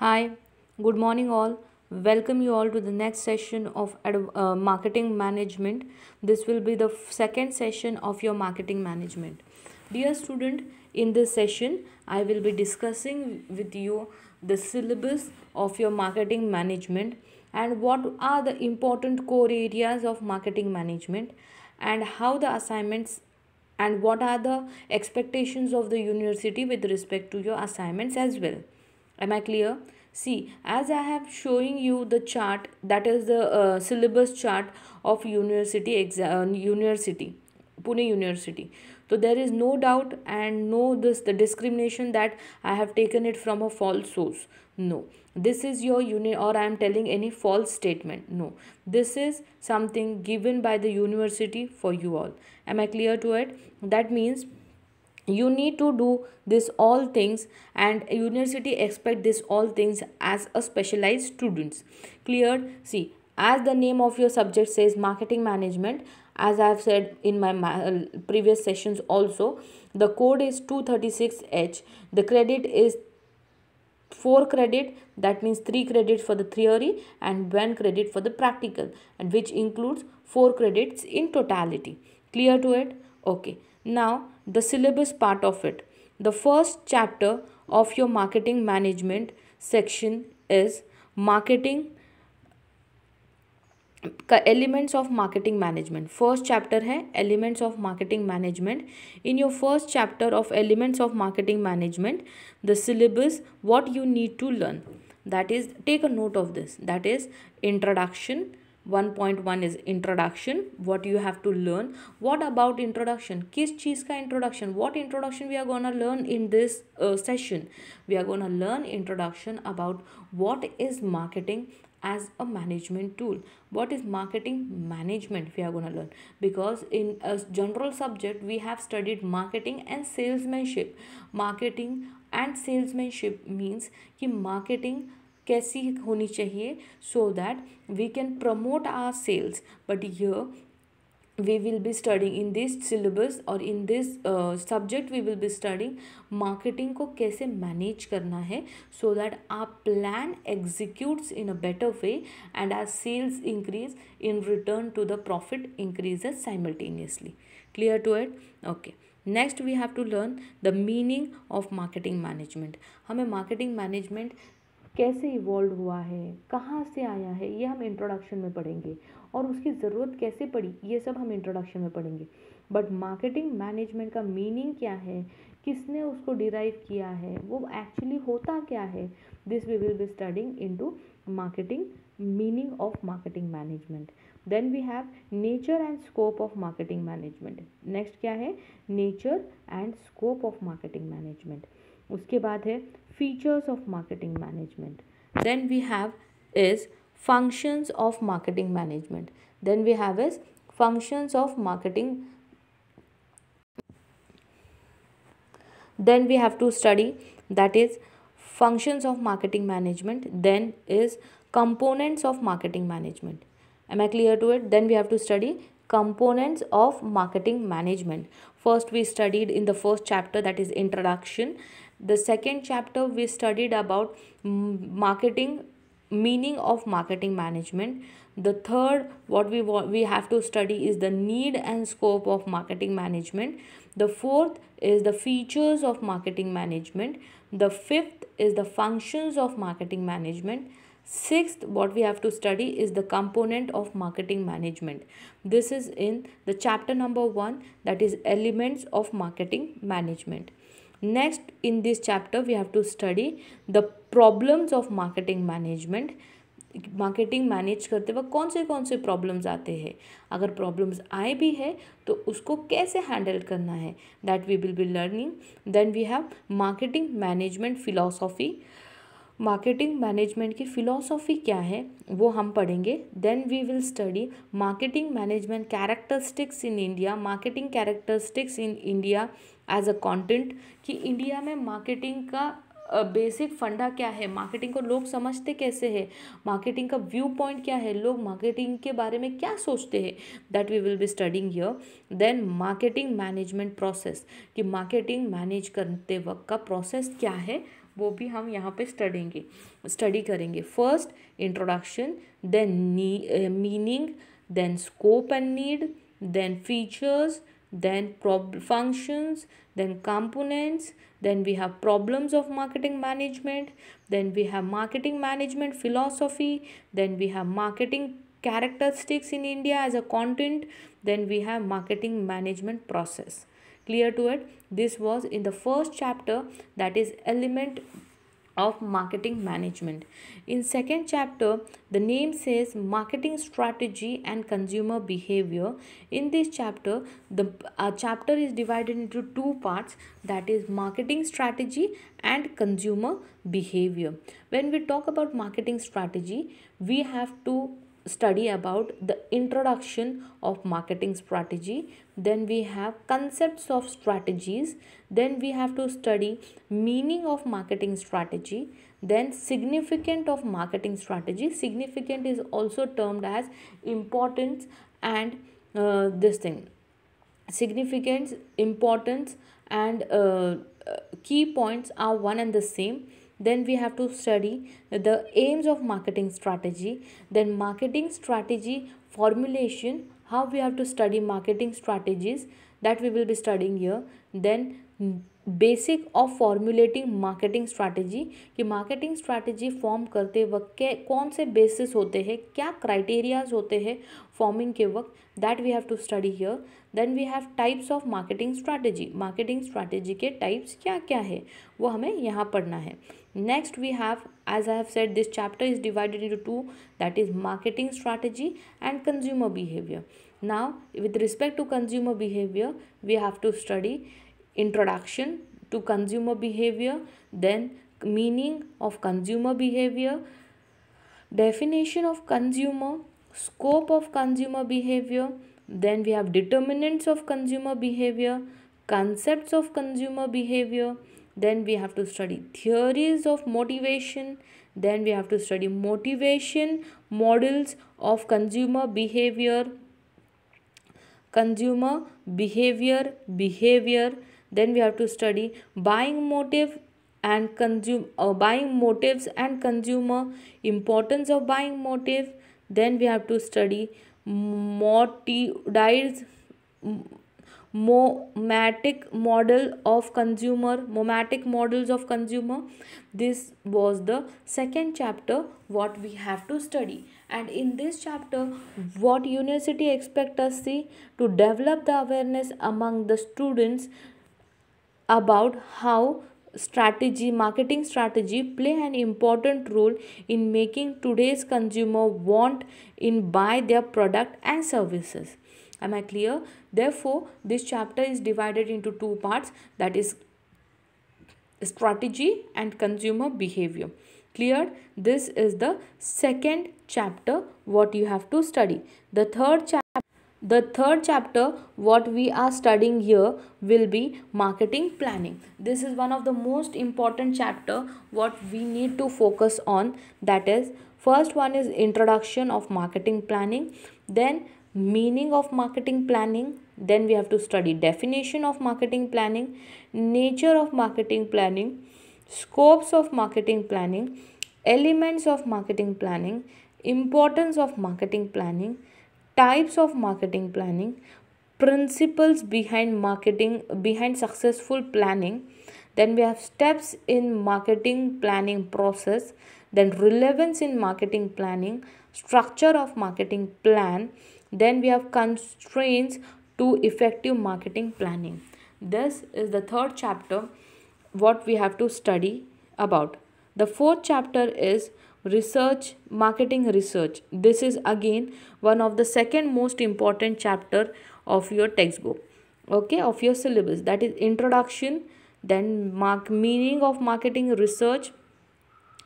Hi, good morning all. Welcome you all to the next session of uh, marketing management. This will be the second session of your marketing management. Dear student, in this session, I will be discussing with you the syllabus of your marketing management and what are the important core areas of marketing management and how the assignments and what are the expectations of the university with respect to your assignments as well am i clear see as i have showing you the chart that is the uh, syllabus chart of university exam uh, university pune university so there is no doubt and no this the discrimination that i have taken it from a false source no this is your uni or i am telling any false statement no this is something given by the university for you all am i clear to it that means you need to do this all things and university expect this all things as a specialized students cleared see as the name of your subject says marketing management as i have said in my uh, previous sessions also the code is 236h the credit is 4 credit that means 3 credit for the theory and 1 credit for the practical and which includes 4 credits in totality clear to it okay now the syllabus part of it. The first chapter of your marketing management section is marketing elements of marketing management first chapter hai elements of marketing management in your first chapter of elements of marketing management the syllabus what you need to learn that is take a note of this that is introduction 1.1 is introduction what you have to learn what about introduction kis cheez ka introduction what introduction we are going to learn in this uh, session we are going to learn introduction about what is marketing as a management tool what is marketing management we are going to learn because in a general subject we have studied marketing and salesmanship marketing and salesmanship means ki marketing कैसी होनी चाहिए so that we can promote our sales but your we will be studying in this syllabus or in this uh, subject we will be studying marketing को कैसे manage करना है so that our plan executes in a better way and our sales increase in return to the profit increases simultaneously clear to it okay next we have to learn the meaning of marketing management हमें marketing management कैसे evolve हुआ है कहाँ से आया है ये हम इंट्रोडक्शन में पढ़ेंगे और उसकी ज़रूरत कैसे पड़ी ये सब हम इंट्रोडक्शन में पढ़ेंगे बट मार्केटिंग मैनेजमेंट का मीनिंग क्या है किसने उसको डिराइव किया है वो एक्चुअली होता क्या है this we will be studying into marketing meaning of marketing management then we have nature and scope of marketing management next क्या है nature and scope of marketing management उसके बाद है features of marketing management then we have is functions of marketing management then we have is functions of marketing then we have to study that is functions of marketing management then is components of marketing management am i clear to it then we have to study components of marketing management first we studied in the first chapter that is introduction the second chapter we studied about marketing meaning of marketing management the third what we want we have to study is the need and scope of marketing management the fourth is the features of marketing management the fifth is the functions of marketing management sixth what we have to study is the component of marketing management this is in the chapter number 1 that is elements of marketing management next in this chapter we have to study the problems of marketing management marketing manage करते वक्त कौन से कौन से problems आते हैं अगर problems आए भी है तो उसको कैसे हैंडल करना है that we will be learning then we have marketing management philosophy marketing management की फ़िलोसॉफ़ी क्या है वो हम पढ़ेंगे then we will study marketing management characteristics in India marketing characteristics in India as a content कि India में marketing का basic funda क्या है मार्केटिंग को लोग समझते कैसे है मार्केटिंग का व्यू पॉइंट क्या है लोग मार्केटिंग के बारे में क्या सोचते हैं that we will be studying here then marketing management process कि मार्केटिंग मैनेज करते वक्त का प्रोसेस क्या है वो भी हम यहाँ पे स्टडेंगे स्टडी करेंगे first introduction then meaning then scope and need then features then prob functions then components then we have problems of marketing management then we have marketing management philosophy then we have marketing characteristics in India as a content then we have marketing management process clear to it this was in the first chapter that is element of marketing management in second chapter the name says marketing strategy and consumer behavior in this chapter the uh, chapter is divided into two parts that is marketing strategy and consumer behavior when we talk about marketing strategy we have to study about the introduction of marketing strategy then we have concepts of strategies then we have to study meaning of marketing strategy then significant of marketing strategy significant is also termed as importance and uh, this thing significance importance and uh, uh key points are one and the same then we have to study the aims of marketing strategy then marketing strategy formulation how we have to study marketing strategies that we will be studying here then basic of formulating marketing strategy कि marketing strategy form करते वक्त के कौन से basis होते हैं क्या criterias होते हैं फॉर्मिंग के वक्त that we have to study here then we have types of marketing strategy marketing strategy के टाइप्स क्या क्या है वो हमें यहाँ पढ़ना है next we have as i have said this chapter is divided into two that is marketing strategy and consumer behavior now with respect to consumer behavior we have to study introduction to consumer behavior then meaning of consumer behavior definition of consumer scope of consumer behavior then we have determinants of consumer behavior concepts of consumer behavior then we have to study theories of motivation then we have to study motivation models of consumer behavior consumer behavior behavior then we have to study buying motive and consume uh, buying motives and consumer importance of buying motive then we have to study motives momatic model of consumer momatic models of consumer this was the second chapter what we have to study and in this chapter what university expect us see to develop the awareness among the students about how strategy marketing strategy play an important role in making today's consumer want in buy their product and services am i clear Therefore, this chapter is divided into two parts that is strategy and consumer behavior. Clear? This is the second chapter what you have to study. The third chapter the third chapter what we are studying here will be marketing planning. This is one of the most important chapter what we need to focus on that is first one is introduction of marketing planning then meaning of marketing planning then we have to study definition of marketing planning nature of marketing planning scopes of marketing planning elements of marketing planning importance of marketing planning types of marketing planning principles behind marketing behind successful planning then we have steps in marketing planning process then relevance in marketing planning structure of marketing plan then we have constraints to effective marketing planning. This is the third chapter what we have to study about. The fourth chapter is research marketing research this is again one of the second most important chapter of your textbook okay of your syllabus that is introduction then mark meaning of marketing research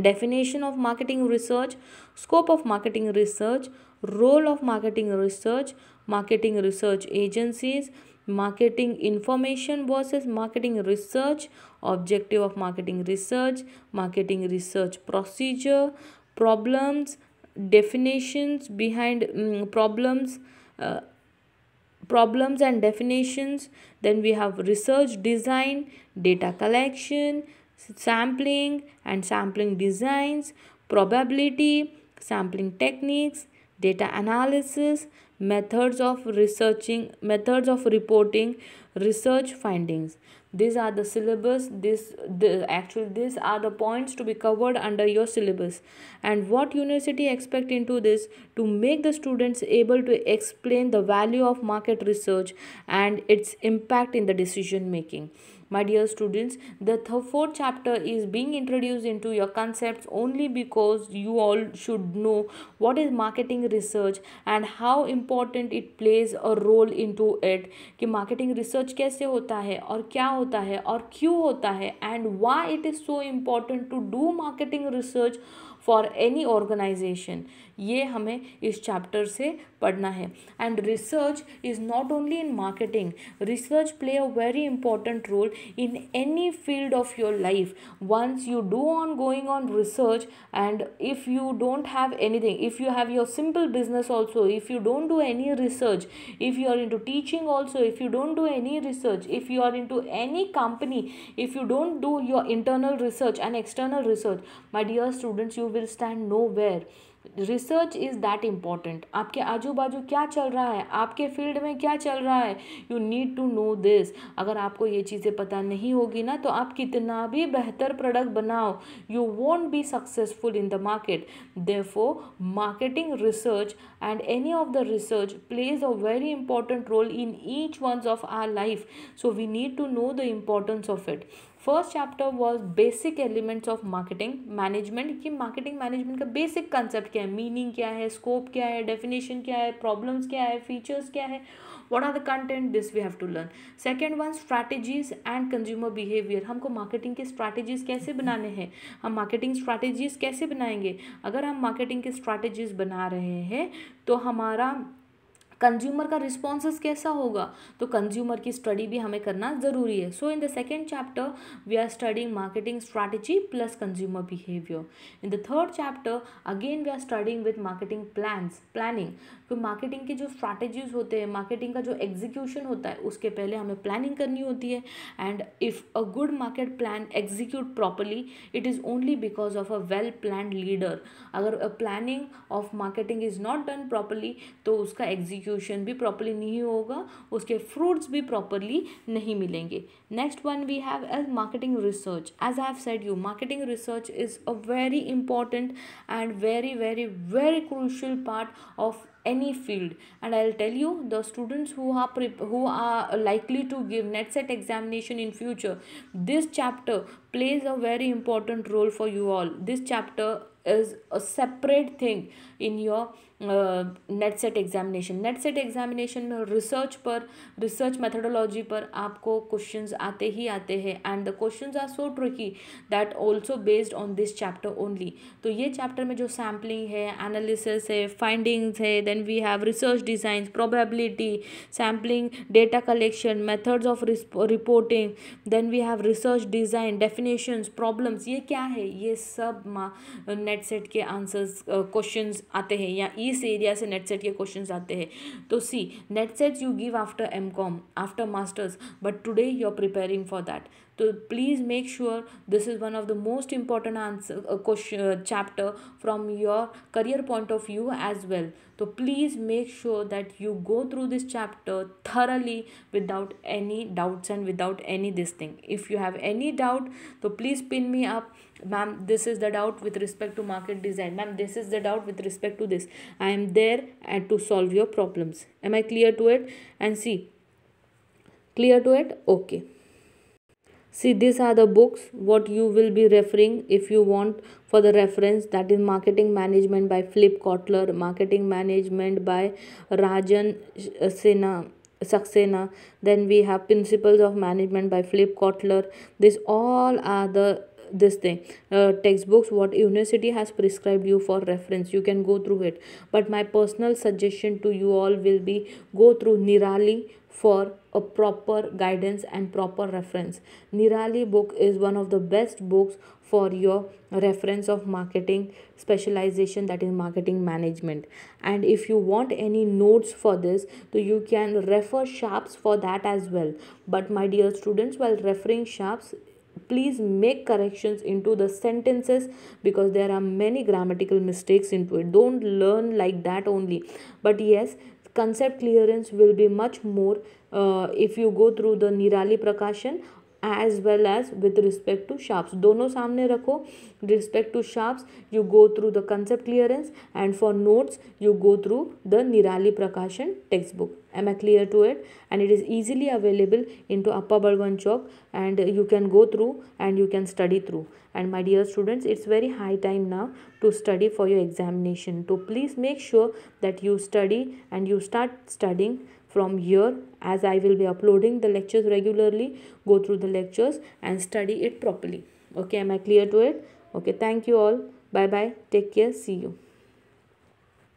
definition of marketing research scope of marketing research role of marketing research marketing research agencies marketing information versus marketing research objective of marketing research marketing research procedure problems definitions behind um, problems uh, problems and definitions then we have research design data collection sampling and sampling designs probability sampling techniques data analysis methods of researching methods of reporting research findings these are the syllabus this the actually these are the points to be covered under your syllabus and what university expect into this to make the students able to explain the value of market research and its impact in the decision making my dear students the fourth chapter is being introduced into your concepts only because you all should know what is marketing research and how important it plays a role into it कि marketing research कैसे होता है और क्या होता है और क्यों होता है and why it is so important to do marketing research for any organization ये हमें इस चैप्टर से पढ़ना है and research is not only in marketing research play a very important role in any field of your life once you do on going on research and if you don't have anything if you have your simple business also if you don't do any research if you are into teaching also if you don't do any research if you are into any company if you don't do your internal research and external research my dear students you will stand nowhere research is that important आपके आजू बाजू क्या चल रहा है आपके field में क्या चल रहा है you need to know this अगर आपको ये चीज़ें पता नहीं होगी ना तो आप कितना भी बेहतर प्रोडक्ट बनाओ you won't be successful in the market therefore marketing research and any of the research plays a very important role in each ones of our life so we need to know the importance of it first chapter was basic elements of marketing management कि marketing management का basic concept क्या है meaning क्या है scope क्या है definition क्या है प्रॉब्लम्स क्या है फीचर्स क्या है what are the content this we have to learn second one strategies and consumer behaviour हमको मार्केटिंग के स्ट्रैटेजीज कैसे बनाने हैं हम मार्केटिंग स्ट्रैटेजीज कैसे बनाएंगे अगर हम मार्केटिंग के स्ट्रैटेजीज बना रहे हैं तो हमारा कंज्यूमर का रिस्पॉन्स कैसा होगा तो कंज्यूमर की स्टडी भी हमें करना ज़रूरी है so in the second chapter we are studying marketing strategy plus consumer behaviour in the third chapter again we are studying with marketing plan planning तो मार्केटिंग के जो स्ट्रैटेजीज होते हैं मार्केटिंग का जो एग्जीक्यूशन होता है उसके पहले हमें प्लानिंग करनी होती है and if a good market plan execute properly it is only because of a well plan leader अगर planning of marketing is not done properly तो उसका एग्जीक्यूशन भी प्रॉपरली नहीं होगा उसके फ्रूट्स भी प्रॉपरली नहीं मिलेंगे next one we have as marketing research as I have said you marketing research is a very important and very very very crucial part of any field and i'll tell you the students who are who are likely to give net set examination in future this chapter plays a very important role for you all this chapter is a separate thing in your NET SET examination NET SET examination में research पर research methodology पर आपको questions आते ही आते हैं and the questions are so tricky that also based on this chapter only तो ये चैप्टर में जो सैम्पलिंग है एनालिसिस है फाइंडिंग्स है then we have research design probability sampling data collection methods of reporting then we have research design definitions problems ये क्या है ये सब नेट सेट के आंसर्स क्वेश्चंस आते हैं या ई e इस एरिया से नेट सेट के क्वेश्चन आते हैं तो see NET SET you give after M Com after masters but today you are preparing for that तो please make sure this is one of the most important answer question chapter from your career point of view as well तो please make sure that you go through this chapter thoroughly without any doubts and without any this thing if you have any doubt तो please pin me up ma'am this is the doubt with respect to market design ma'am this is the doubt with respect to this i am there and uh, to solve your problems am i clear to it and see clear to it okay see these are the books what you will be referring if you want for the reference that is marketing management by philip kotler marketing management by rajan uh, sena Saxena. Then we have Principles of Management by Philip Kotler. These all are the this thing uh, textbooks what university has prescribed you for reference you can go through it but my personal suggestion to you all will be go through nirali for a proper guidance and proper reference nirali book is one of the best books for your reference of marketing specialization that is marketing management and if you want any notes for this so you can refer sharps for that as well but my dear students while referring sharps please make corrections into the sentences because there are many grammatical mistakes into it don't learn like that only but yes concept clearance will be much more uh, if you go through the nirali prakashan as well as with respect to sharps दोनों सामने रखो respect to sharps you go through the concept clearance and for notes you go through the Nirali Prakashan textbook am I clear to it and it is easily available into Appa Balwan Chowk and you can go through and you can study through and my dear students it's very high time now to study for your examination so please make sure that you study and you start studying from here as I will be uploading the lectures regularly. Go through the lectures and study it properly. Okay, am I clear to it? Okay, thank you all. Bye-bye. Take care. See you.